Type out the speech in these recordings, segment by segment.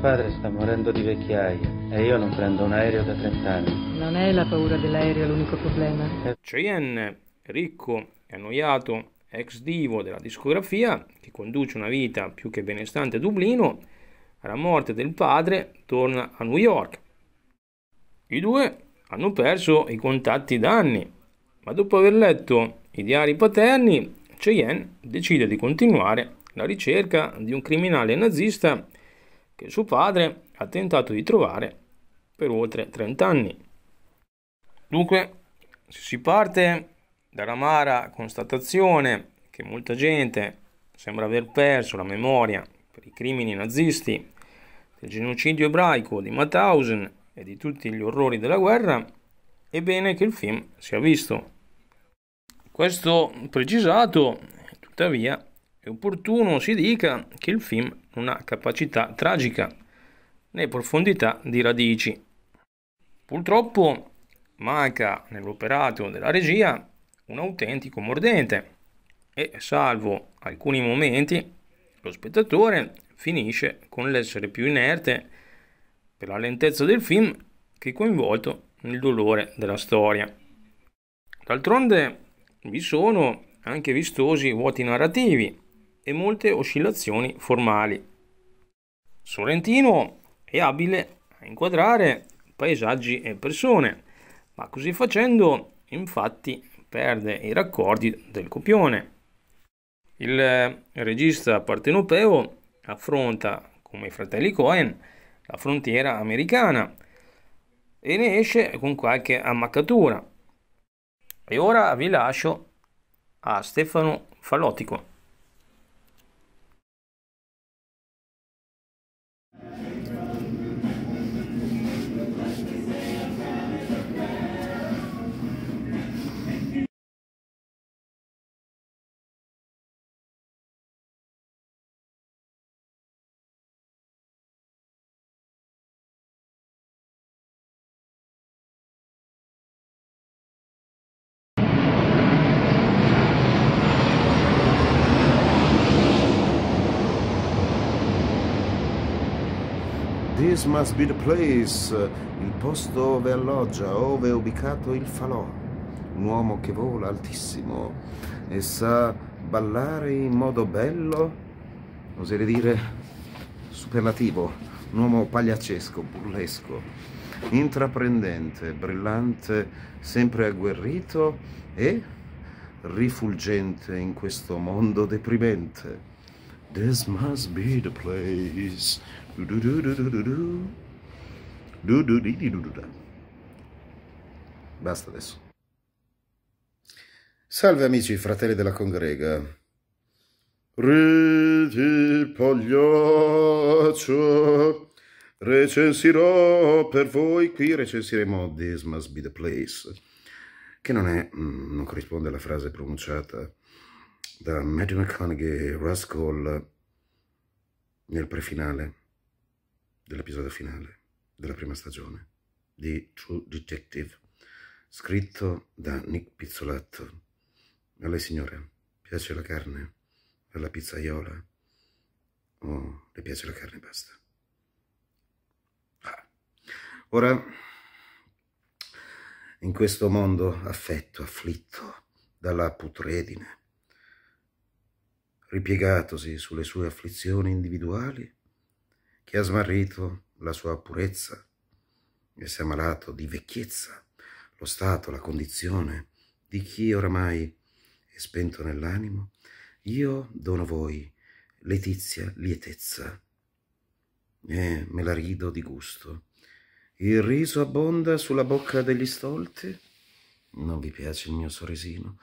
padre sta morendo di vecchiaia e io non prendo un aereo da 30 anni. Non è la paura dell'aereo l'unico problema. Cheyenne, ricco e annoiato, ex divo della discografia, che conduce una vita più che benestante a Dublino, alla morte del padre torna a New York. I due hanno perso i contatti da anni, ma dopo aver letto i diari paterni, Cheyenne decide di continuare la ricerca di un criminale nazista che suo padre ha tentato di trovare per oltre 30 anni. Dunque, se si parte dall'amara constatazione che molta gente sembra aver perso la memoria per i crimini nazisti, del genocidio ebraico di Mauthausen e di tutti gli orrori della guerra, è bene che il film sia visto. Questo precisato, tuttavia, è opportuno si dica che il film non ha capacità tragica né profondità di radici. Purtroppo manca nell'operato della regia un autentico mordente e, salvo alcuni momenti, lo spettatore finisce con l'essere più inerte per la lentezza del film che coinvolto nel dolore della storia. D'altronde vi sono anche vistosi vuoti narrativi e molte oscillazioni formali. Sorrentino è abile a inquadrare paesaggi e persone, ma così facendo infatti perde i raccordi del copione. Il regista partenopeo affronta, come i fratelli Cohen, la frontiera americana e ne esce con qualche ammaccatura. E ora vi lascio a Stefano Falotico. This must be the place, eh, il posto dove alloggia, ove è ubicato il falò, un uomo che vola altissimo e sa ballare in modo bello, oserei dire superlativo, un uomo pagliaccesco, burlesco, intraprendente, brillante, sempre agguerrito e rifulgente in questo mondo deprimente. This must be the place Basta adesso. Salve amici, fratelli della congrega. Riti Pogliaccio, recensirò per voi, qui recensiremo This Must Be The Place, che non, è, mm, non corrisponde alla frase pronunciata da Matthew McConaughey e Rascal nel prefinale dell'episodio finale della prima stagione di True Detective, scritto da Nick Pizzolatto. A lei signora, piace la carne, Alla pizzaiola o oh, le piace la carne e basta? Ah. Ora, in questo mondo affetto, afflitto dalla putredine, ripiegatosi sulle sue afflizioni individuali, che ha smarrito la sua purezza e si è ammalato di vecchiezza, lo stato, la condizione di chi oramai è spento nell'animo, io dono a voi letizia, lietezza, e me la rido di gusto. Il riso abbonda sulla bocca degli stolti? Non vi piace il mio sorrisino?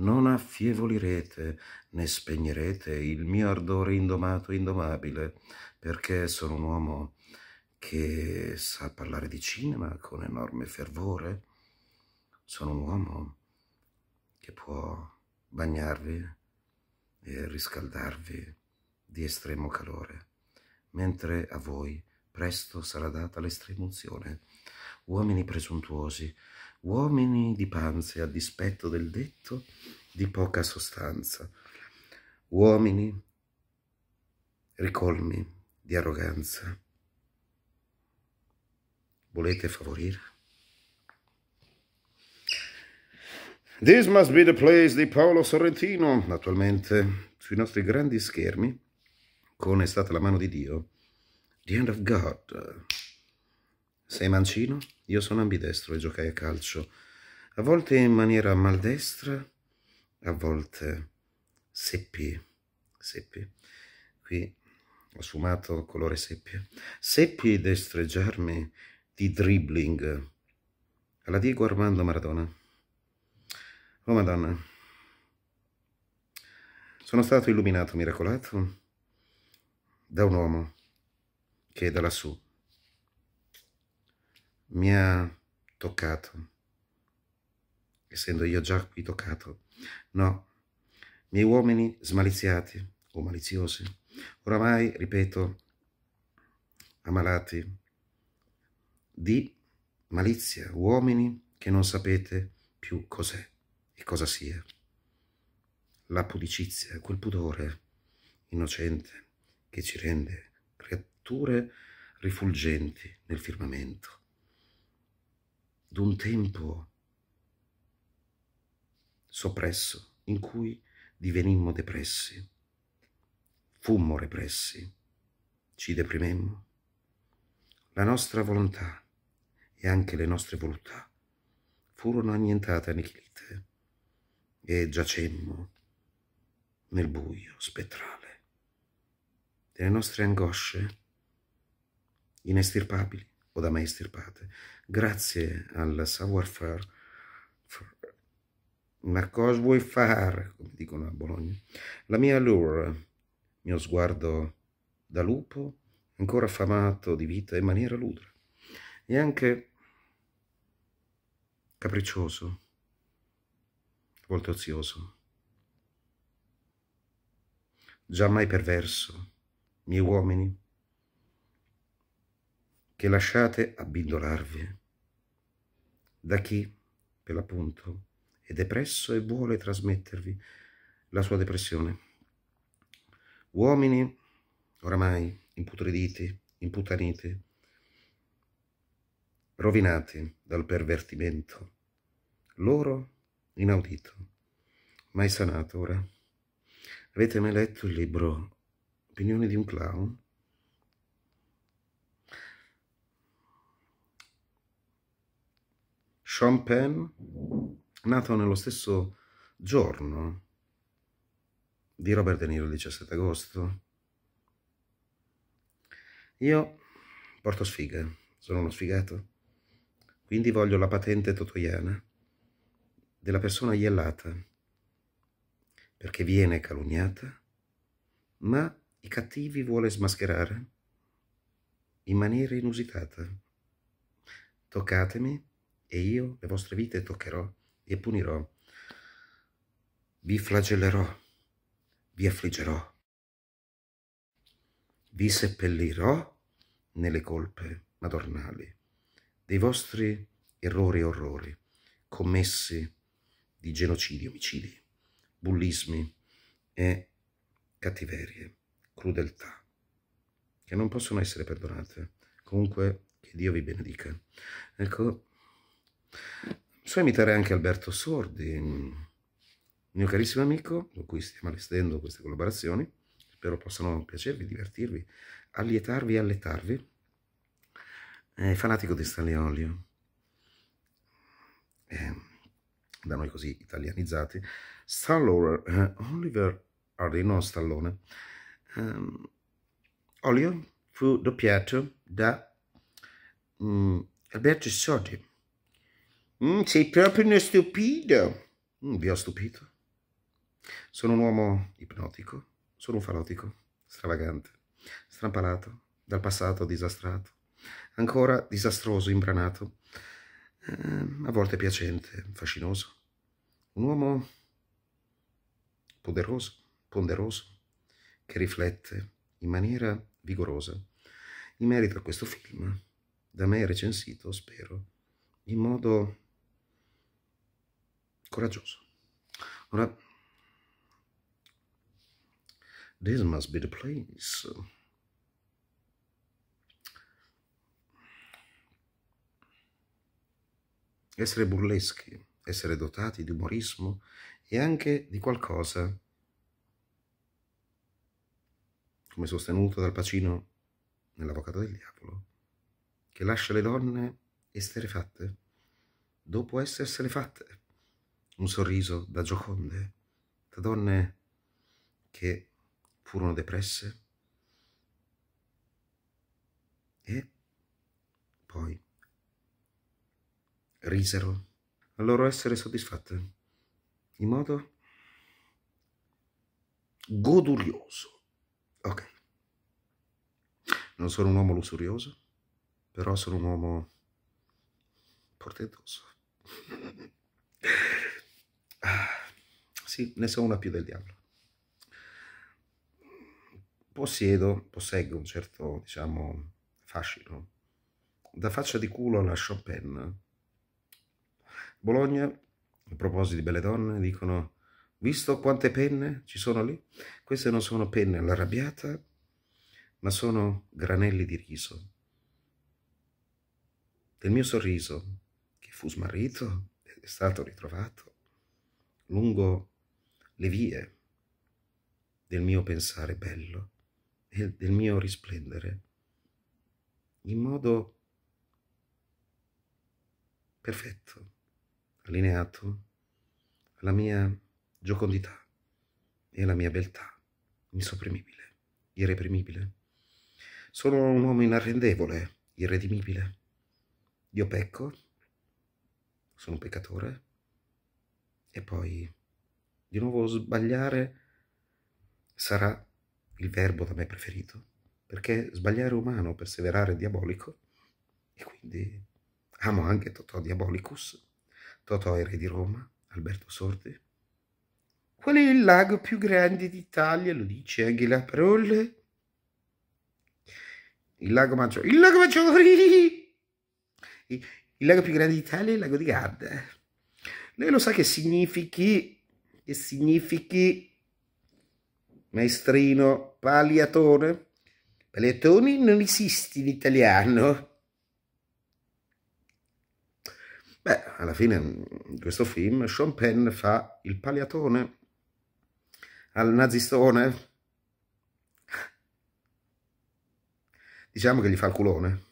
Non affievolirete né spegnerete il mio ardore indomato, indomabile perché sono un uomo che sa parlare di cinema con enorme fervore, sono un uomo che può bagnarvi e riscaldarvi di estremo calore, mentre a voi presto sarà data l'estremunzione. Uomini presuntuosi, uomini di panze a dispetto del detto di poca sostanza, uomini ricolmi di arroganza volete favorire? This must be the place di Paolo Sorrentino, attualmente sui nostri grandi schermi, con È stata la mano di Dio, The End of God. Sei mancino? Io sono ambidestro e giocai a calcio, a volte in maniera maldestra, a volte seppi, seppi. Qui sfumato colore seppia, seppi destreggiarmi di dribbling alla Diego Armando Maradona. Oh Madonna, sono stato illuminato, miracolato da un uomo che da lassù mi ha toccato, essendo io già qui toccato. No, miei uomini smaliziati o maliziosi Oramai, ripeto, ammalati di malizia, uomini che non sapete più cos'è e cosa sia. La pudicizia, quel pudore innocente che ci rende creature rifulgenti nel firmamento. D'un tempo soppresso in cui divenimmo depressi Fummo repressi, ci deprimemmo. La nostra volontà e anche le nostre voluttà furono annientate, annichilite e giacemmo nel buio spettrale delle nostre angosce inestirpabili o da mai estirpate, grazie al savoir-faire, ma cosa vuoi fare, come dicono a Bologna, la mia allure mio sguardo da lupo, ancora affamato di vita in maniera ludra, e anche capriccioso, molto ozioso, già mai perverso, miei uomini, che lasciate abbindolarvi da chi, per l'appunto, è depresso e vuole trasmettervi la sua depressione uomini oramai imputriditi, imputaniti, rovinati dal pervertimento, loro inaudito, mai sanato ora. Avete mai letto il libro Opinioni di un clown? Sean Penn, nato nello stesso giorno di Robert De Niro il 17 agosto. Io porto sfiga, sono uno sfigato, quindi voglio la patente totoiana della persona iellata, perché viene calunniata, ma i cattivi vuole smascherare in maniera inusitata. Toccatemi e io le vostre vite toccherò e punirò. Vi flagellerò vi affliggerò, vi seppellirò nelle colpe madornali dei vostri errori e orrori commessi di genocidi, omicidi, bullismi e cattiverie, crudeltà, che non possono essere perdonate. Comunque, che Dio vi benedica. Ecco, so imitare anche Alberto Sordi, mio carissimo amico, con cui stiamo allestendo queste collaborazioni, spero possano piacervi, divertirvi, allietarvi e allettarvi, è fanatico di Stanley Olio, è, da noi così italianizzati, Stallone, eh, Oliver Arino Stallone, eh, um, ehm, Olio fu doppiato da um, mm, Alberto Sodi. Mm, sei proprio uno stupido. Mm, vi ho stupito. Sono un uomo ipnotico, sono un falotico, stravagante, strampalato, dal passato disastrato, ancora disastroso, imbranato, ehm, a volte piacente, fascinoso. Un uomo poderoso, ponderoso, che riflette in maniera vigorosa in merito a questo film, da me recensito, spero, in modo coraggioso. Ora, This must be the place. Essere burleschi, essere dotati di umorismo e anche di qualcosa, come sostenuto dal Pacino nell'Avvocato del Diavolo, che lascia le donne esterefatte dopo essersene fatte. Un sorriso da gioconde, da donne che furono depresse e poi risero al loro essere soddisfatte in modo godurioso. Ok. Non sono un uomo lussurioso, però sono un uomo portentoso. ah, sì, ne so una più del diavolo. Possiedo, posseggo un certo, diciamo, fascino. Da faccia di culo alla Chopin. Bologna, a proposito di belle donne, dicono Visto quante penne ci sono lì? Queste non sono penne all'arrabbiata, ma sono granelli di riso. Del mio sorriso, che fu smarrito è stato ritrovato lungo le vie del mio pensare bello del, del mio risplendere in modo perfetto, allineato alla mia giocondità e alla mia beltà insopprimibile, irreprimibile. Sono un uomo inarrendevole, irredimibile. Io pecco, sono un peccatore, e poi di nuovo sbagliare sarà il verbo da me preferito, perché sbagliare umano, perseverare è diabolico, e quindi amo anche Totò Diabolicus, Totò Re di Roma, Alberto Sordi. Qual è il lago più grande d'Italia? Lo dice anche la parola. Il lago Maggiore. Il lago maggiore! Il, il lago più grande d'Italia è il lago di Garda. Lei lo sa che significhi, che significhi maestrino Pagliatone? Pagliatone non esiste in italiano. Beh, alla fine di mm, questo film Sean Penn fa il pagliatone al nazistone. Diciamo che gli fa il culone.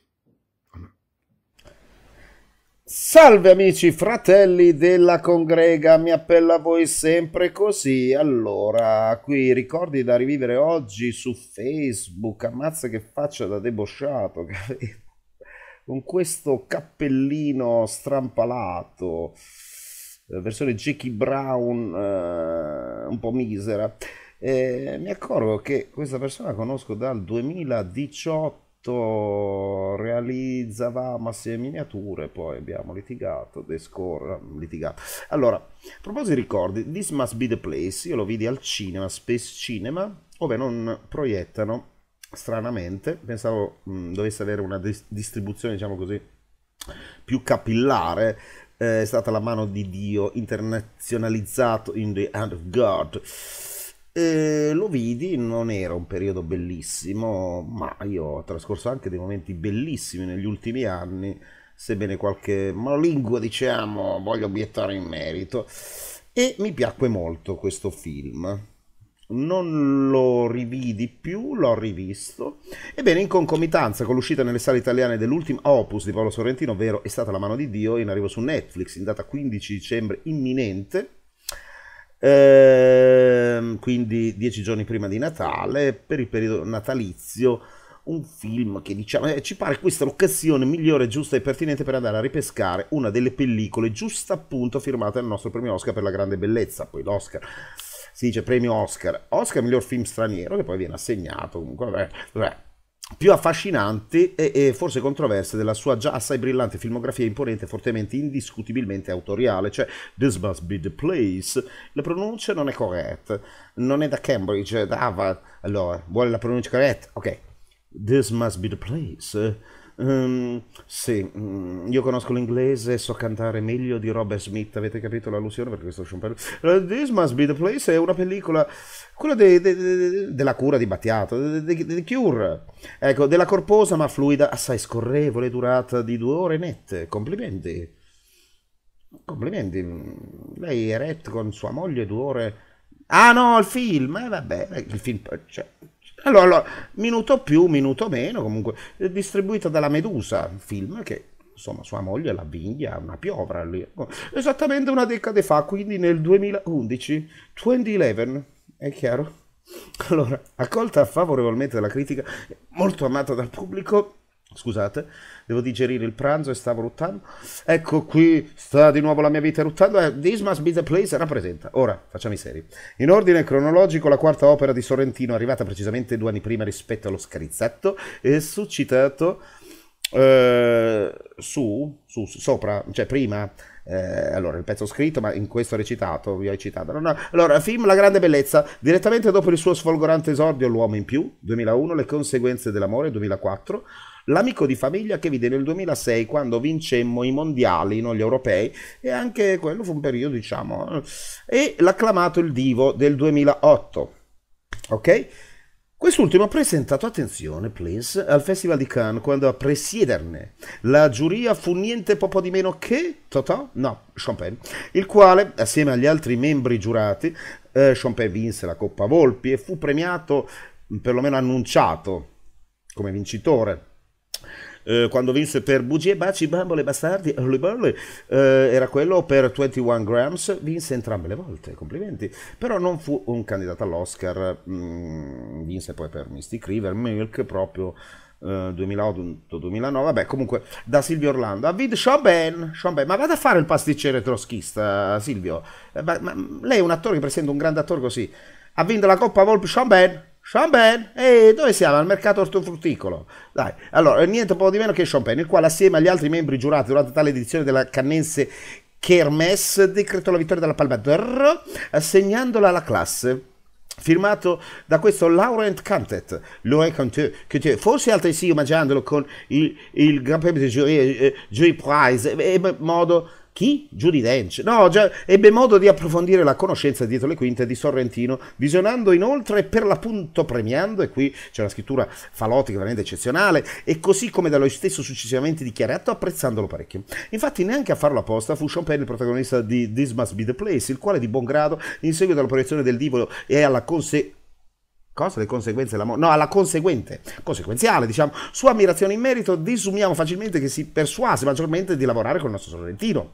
Salve amici, fratelli della congrega, mi appello a voi sempre così. Allora, qui ricordi da rivivere oggi su Facebook, ammazza che faccia da debosciato con questo cappellino strampalato, eh, versione Jackie Brown, eh, un po' misera. Eh, mi accorgo che questa persona la conosco dal 2018 fatto, realizzavamo assieme miniature, poi abbiamo litigato, descorra, litigato. Allora, a proposito di ricordi, This Must Be The Place, io lo vidi al cinema, Space Cinema, ove non proiettano, stranamente, pensavo mh, mm, dovesse avere una dis- distribuzione, diciamo così, più capillare, eh, è stata la mano di Dio internazionalizzato in the hand of God e lo vidi, non era un periodo bellissimo, ma io ho trascorso anche dei momenti bellissimi negli ultimi anni, sebbene qualche malingua, diciamo, voglio obiettare in merito. E mi piacque molto questo film. Non lo rividi più, l'ho rivisto. Ebbene, in concomitanza con l'uscita nelle sale italiane dell'ultimo opus di Paolo Sorrentino, ovvero È stata la mano di Dio, in arrivo su Netflix in data 15 dicembre imminente, eh, quindi dieci giorni prima di Natale, per il periodo natalizio, un film che diciamo eh, ci pare questa l'occasione migliore, giusta e pertinente per andare a ripescare una delle pellicole giusta appunto firmata dal nostro premio Oscar per la grande bellezza, poi l'Oscar si dice premio Oscar, Oscar miglior film straniero che poi viene assegnato comunque, vabbè, vabbè più affascinanti e, e, forse controverse della sua già assai brillante filmografia imponente fortemente indiscutibilmente autoriale, cioè This Must Be the Place. La pronuncia non è corretta, non è da Cambridge, è da Harvard. Allora, vuole la pronuncia corretta? Ok. This Must Be the Place Um, sì, mm, io conosco l'inglese, so cantare meglio di Robert Smith, avete capito l'allusione? Perché questo Sean Penn... This Must Be The Place è una pellicola, quella de, de, de, della cura di Battiato, The Cure, ecco, della corposa ma fluida, assai scorrevole, durata di due ore nette, complimenti. Complimenti, lei è retto con sua moglie due ore... Ah no, il film, eh, vabbè, il film... Cioè, allora, allora, minuto più, minuto meno, comunque, eh, distribuito dalla Medusa, un film che insomma sua moglie la Vigna, una piovra lì, boh, esattamente una decade fa, quindi nel 2011, 2011, è chiaro? Allora, accolta favorevolmente dalla critica, molto amata dal pubblico, Scusate, devo digerire il pranzo e stavo ruttando. Ecco qui sta di nuovo la mia vita ruttando. Eh, This must be the place rappresenta. Ora, facciamo i seri. In ordine cronologico, la quarta opera di Sorrentino, arrivata precisamente due anni prima rispetto allo Scrizzatto, è suscitato eh, su, su, sopra, cioè prima. Eh, allora, il pezzo scritto, ma in questo recitato, vi ho citato. No, no. Allora, film La grande bellezza, direttamente dopo il suo sfolgorante esordio L'uomo in più, 2001, Le conseguenze dell'amore, 2004 l'amico di famiglia che vide nel 2006 quando vincemmo i mondiali, non gli europei, e anche quello fu un periodo, diciamo, eh, e l'acclamato il divo del 2008. Ok? Quest'ultimo ha presentato attenzione, please, al Festival di Cannes quando a presiederne la giuria fu niente poco di meno che Totò, no, Champagne, il quale, assieme agli altri membri giurati, eh, Champagne vinse la Coppa Volpi e fu premiato, perlomeno annunciato come vincitore eh, quando vinse per Bugie, Baci, Bambole, Bastardi, Early eh, Burly, eh, era quello per 21 Grams, vinse entrambe le volte, complimenti, però non fu un candidato all'Oscar, mm, vinse poi per Mystic River, Milk, proprio... 2008-2009, eh, vabbè comunque da Silvio Orlando, Avid Schoben, Schoben, ma vada a fare il pasticcere troschista Silvio, ma, ma, lei è un attore che presenta un grande attore così, ha vinto la Coppa Volpi Schoben, Champagne, e dove siamo? Al mercato ortofrutticolo. Dai, allora, eh, niente poco di meno che Champagne, il quale assieme agli altri membri giurati durante tale edizione della Cannense Kermes decretò la vittoria della Palma d'Oro, assegnandola alla classe firmato da questo Laurent Cantet, Laurent Cantet, forse altresì omaggiandolo con il, il Gran Premio di Jury, eh, Jury Prize, in eh, eh, modo chi? Judy Dench. No, già ebbe modo di approfondire la conoscenza dietro le quinte di Sorrentino, visionando inoltre per l'appunto premiando, e qui c'è una scrittura falotica veramente eccezionale, e così come da lui stesso successivamente dichiarato, apprezzandolo parecchio. Infatti neanche a farlo apposta fu Sean Penn il protagonista di This Must Be the Place, il quale di buon grado, in seguito alla proiezione del divo e alla conseguenza Cosa? Le conseguenze dell'amore? No, alla conseguente, conseguenziale, diciamo, sua ammirazione in merito, disumiamo facilmente che si persuase maggiormente di lavorare con il nostro Sorrentino,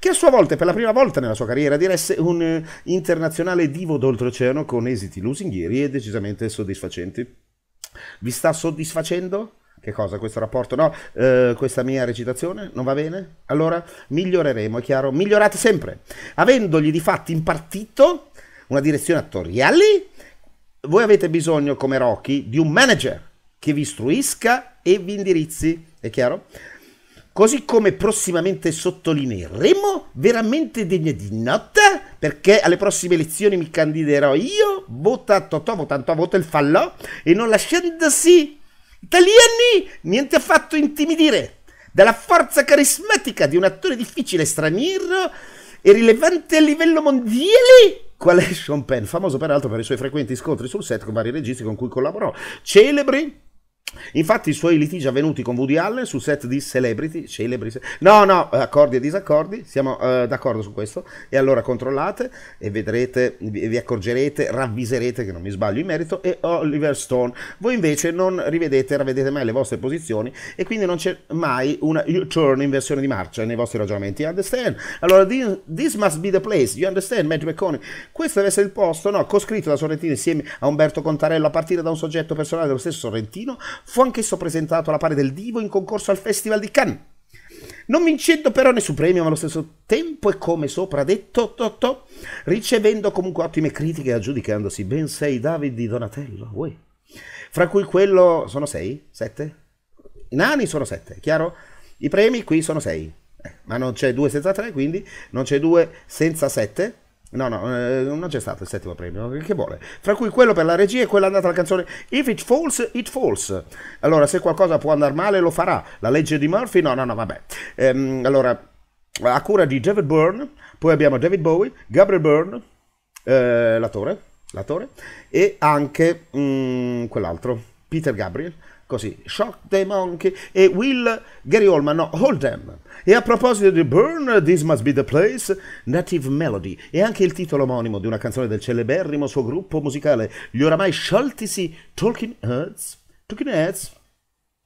che a sua volta, per la prima volta nella sua carriera, diresse un eh, internazionale divo d'oltreoceano con esiti lusinghieri e decisamente soddisfacenti. Vi sta soddisfacendo? Che cosa? Questo rapporto? No, eh, questa mia recitazione non va bene? Allora miglioreremo, è chiaro? Migliorate sempre, avendogli di fatto impartito una direzione attoriale voi avete bisogno come Rocky di un manager che vi istruisca e vi indirizzi, è chiaro? Così come prossimamente sottolineeremo, veramente degne di nota, perché alle prossime elezioni mi candiderò io, vota Totò, votando a voto il fallò, e non lasciandosi italiani niente affatto intimidire dalla forza carismatica di un attore difficile straniero e rilevante a livello mondiale qual è Sean Penn, famoso peraltro per i suoi frequenti scontri sul set con vari registi con cui collaborò, celebri Infatti i suoi litigi avvenuti con Woody Allen sul set di Celebrity, Celebrity no no, accordi e disaccordi, siamo uh, d'accordo su questo, e allora controllate e vedrete, vi accorgerete, ravviserete che non mi sbaglio in merito, e Oliver Stone, voi invece non rivedete, ravvedete mai le vostre posizioni e quindi non c'è mai una U-turn in versione di marcia nei vostri ragionamenti, you understand? Allora, this must be the place, you understand, Matt McConaughey? Questo deve essere il posto, no, coscritto da Sorrentino insieme a Umberto Contarello a partire da un soggetto personale dello stesso Sorrentino, fu anch'esso presentato alla pari del Divo in concorso al Festival di Cannes. Non vincendo però nessun premio, ma allo stesso tempo e come sopra detto, to, to, ricevendo comunque ottime critiche e aggiudicandosi ben sei David di Donatello, uè. fra cui quello sono sei? Sette? I nani sono sette, chiaro? I premi qui sono sei, eh, ma non c'è due senza tre, quindi non c'è due senza sette, No, no, eh, non c'è stato il settimo premio, che vuole? Fra cui quello per la regia e quella andata alla canzone If It Falls, It Falls. Allora, se qualcosa può andare male, lo farà. La legge di Murphy? No, no, no, vabbè. Ehm, allora, a cura di David Byrne, poi abbiamo David Bowie, Gabriel Byrne, eh, l'attore, l'attore, e anche mh, mm, quell'altro, Peter Gabriel così, Shock the Monkey e Will Gary Oldman, no, Hold Them. E a proposito di Burn, This Must Be the Place, Native Melody è anche il titolo omonimo di una canzone del celeberrimo suo gruppo musicale, gli oramai scioltisi Talking Heads. Talking Heads.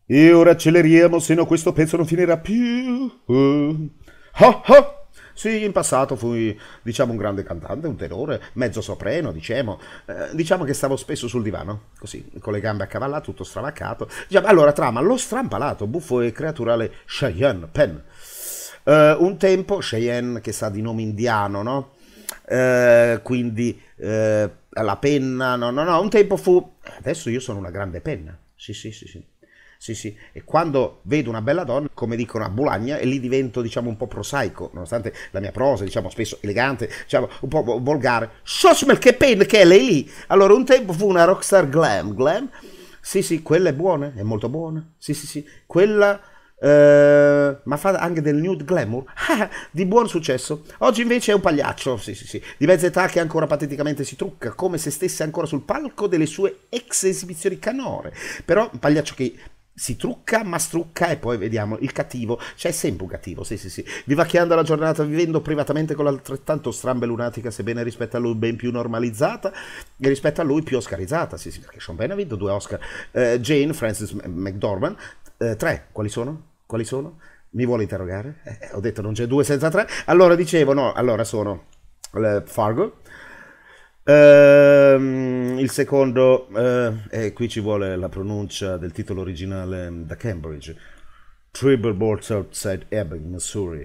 E ora acceleriamo, se no questo pezzo non finirà più. Uh. Ha ha! Sì, in passato fui, diciamo, un grande cantante, un tenore, mezzo soprano, diciamo. Eh, diciamo che stavo spesso sul divano, così, con le gambe accavallate, tutto stravaccato. Diciamo, allora, trama, lo strampalato, buffo e creaturale Cheyenne Pen. Eh, un tempo, Cheyenne, che sa di nome indiano, no? Eh, quindi eh, la penna, no, no, no, un tempo fu... Eh, adesso io sono una grande penna, sì, sì, sì, sì. Sì, sì, e quando vedo una bella donna, come dicono a Bologna, e lì divento, diciamo, un po' prosaico, nonostante la mia prosa, diciamo, spesso elegante, diciamo, un po' volgare. Sosmel, che pen che è lei lì! Allora, un tempo fu una rockstar glam, glam. Sì, sì, quella è buona, è molto buona. Sì, sì, sì, quella... Eh, ma fa anche del nude glamour ah, di buon successo oggi invece è un pagliaccio sì, sì, sì, di mezza età che ancora pateticamente si trucca come se stesse ancora sul palco delle sue ex esibizioni canore però un pagliaccio che si trucca, ma strucca e poi vediamo il cattivo. C'è sempre un cattivo, sì, sì, sì. Vivacchiando la giornata, vivendo privatamente con l'altrettanto strambe lunatica, sebbene rispetto a lui ben più normalizzata, e rispetto a lui più oscarizzata. Sì, sì, perché Sean Penn ha vinto due Oscar. Uh, Jane, Francis McDormand, uh, tre. Quali sono? Quali sono? Mi vuole interrogare? Eh, ho detto non c'è due senza tre. Allora dicevo, no, allora sono eh, Fargo, Ehm, il secondo, eh, e qui ci vuole la pronuncia del titolo originale da Cambridge, Tribal Boards Outside Ebbing, Missouri.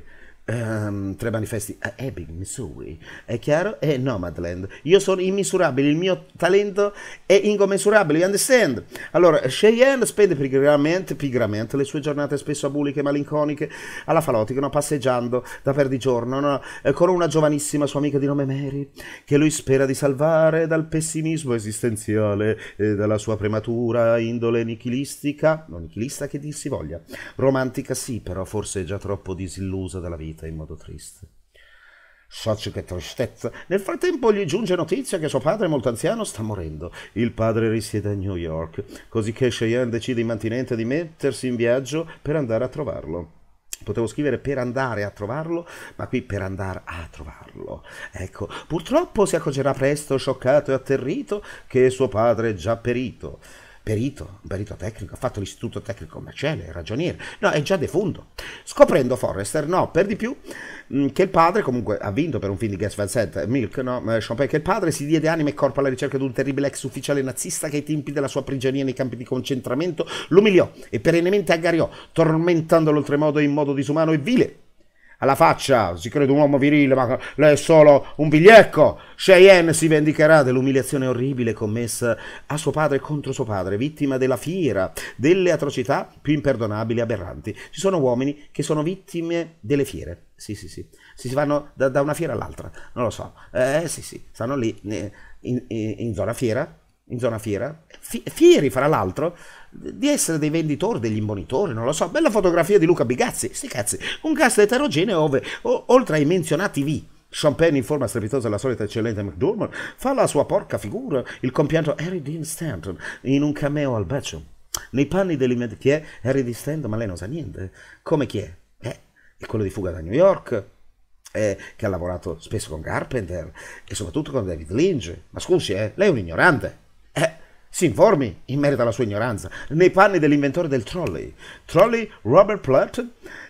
Um, tre manifesti a Ebbing, Missouri. È chiaro? È Nomadland. Io sono immisurabile, il mio talento è incommensurabile, you understand? Allora, Cheyenne spende pigramente, pigramente le sue giornate spesso abuliche e malinconiche alla falotica, no? passeggiando da perdigiorno no? Eh, con una giovanissima sua amica di nome Mary, che lui spera di salvare dal pessimismo esistenziale e dalla sua prematura indole nichilistica, non nichilista che dir si voglia, romantica sì, però forse già troppo disillusa dalla vita vita in modo triste. Saccio che tristezza. Nel frattempo gli giunge notizia che suo padre molto anziano sta morendo. Il padre risiede a New York, così che Cheyenne decide immantinente di mettersi in viaggio per andare a trovarlo. Potevo scrivere per andare a trovarlo, ma qui per andare a trovarlo. Ecco, purtroppo si accorgerà presto, scioccato e atterrito, che suo padre è già perito perito, un perito tecnico, ha fatto l'istituto tecnico Macelle, ragioniere, no, è già defunto. Scoprendo Forrester, no, per di più, mm, che il padre, comunque ha vinto per un film di Gas Van Sant, Milk, no, Champagne, che il padre si diede anima e corpo alla ricerca di un terribile ex ufficiale nazista che ai tempi della sua prigionia nei campi di concentramento l'umiliò e perennemente aggariò, tormentandolo oltremodo in modo disumano e vile alla faccia, si crede un uomo virile, ma lei è solo un biglietto. Cheyenne si vendicherà dell'umiliazione orribile commessa a suo padre contro suo padre, vittima della fiera, delle atrocità più imperdonabili e aberranti. Ci sono uomini che sono vittime delle fiere. Sì, sì, sì. Si vanno da, da una fiera all'altra, non lo so. Eh, sì, sì, stanno lì eh, in, in, in zona fiera, in zona fiera, Fi, fieri fra l'altro, di essere dei venditori, degli imbonitori, non lo so. Bella fotografia di Luca Bigazzi, sti cazzi, un cast eterogeneo ove, o, oltre ai menzionati V. Champagne in forma strepitosa la solita eccellente McDormand fa la sua porca figura, il compianto Harry Dean Stanton, in un cameo al bacio. Nei panni dell'immediato. Chi è? Harry Dean Stanton, ma lei non sa niente. Come chi è? Eh, è quello di Fuga da New York, eh, che ha lavorato spesso con Carpenter e soprattutto con David Lynch. Ma scusi, eh, lei è un ignorante. Eh, si informi in merito alla sua ignoranza, nei panni dell'inventore del trolley, trolley Robert Platt,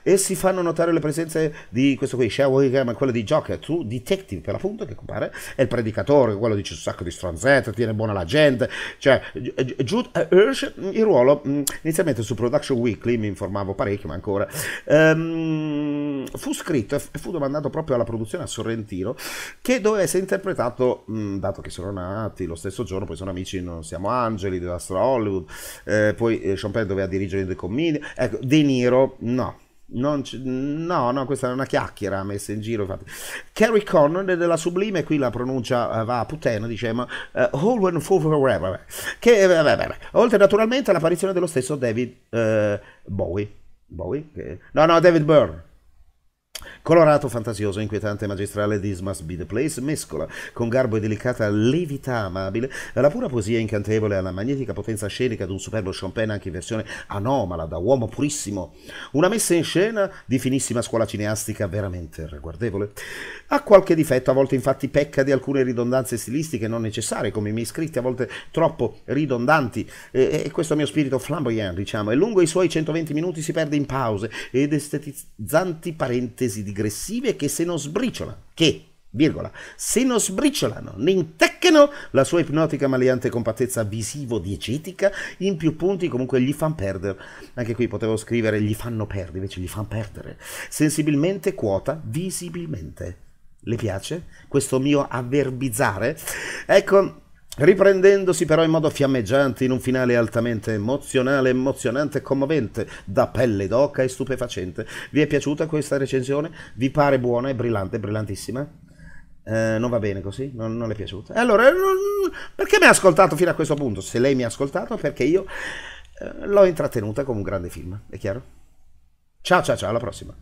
e si fanno notare le presenze di questo qui, Shawigam, quello di Joker, True Detective per l'appunto, che compare, è il predicatore, quello dice un sacco di stronzette, tiene buona la gente, cioè eh, Jude eh, Hirsch, mm, il ruolo, mm, inizialmente su Production Weekly, mi informavo parecchio, ma ancora, um, fu scritto e fu domandato proprio alla produzione a Sorrentino, che doveva essere interpretato, um, dato che sono nati lo stesso giorno, poi sono amici, non siamo Angeli della storia Hollywood, eh, poi eh, Sean Penn doveva dirigere in The Comedian, ecco, De Niro no. C- no, no, questa è una chiacchiera messa in giro. Infatti. Carrie Connor della Sublime, qui la pronuncia eh, va a putena, diciamo, uh, eh, All When For Forever, che, eh, vabbè, vabbè, oltre naturalmente all'apparizione dello stesso David uh, Bowie. Bowie? Che... No, no, David Byrne Colorato, fantasioso, inquietante, magistrale, This Must Be The Place mescola con garbo e delicata levità amabile la pura poesia incantevole alla magnetica potenza scenica di un superbo champagne anche in versione anomala, da uomo purissimo. Una messa in scena di finissima scuola cineastica veramente ragguardevole Ha qualche difetto, a volte infatti pecca di alcune ridondanze stilistiche non necessarie, come i miei scritti, a volte troppo ridondanti, e, e questo mio spirito flamboyant, diciamo, e lungo i suoi 120 minuti si perde in pause ed estetizzanti parentesi di digressive che se non sbriciola, che, virgola, se non sbriciolano, ne inteccano la sua ipnotica maleante compattezza visivo-diegetica in più punti comunque gli fan perdere, anche qui potevo scrivere gli fanno perdere, invece gli fan perdere, sensibilmente quota visibilmente. Le piace questo mio avverbizzare? Ecco, riprendendosi però in modo fiammeggiante in un finale altamente emozionale, emozionante e commovente, da pelle d'oca e stupefacente. Vi è piaciuta questa recensione? Vi pare buona e brillante, brillantissima? Eh, non va bene così? Non, non le è piaciuta? E allora, eh, perché mi ha ascoltato fino a questo punto? Se lei mi ha ascoltato, perché io eh, l'ho intrattenuta come un grande film, è chiaro? Ciao ciao ciao, alla prossima!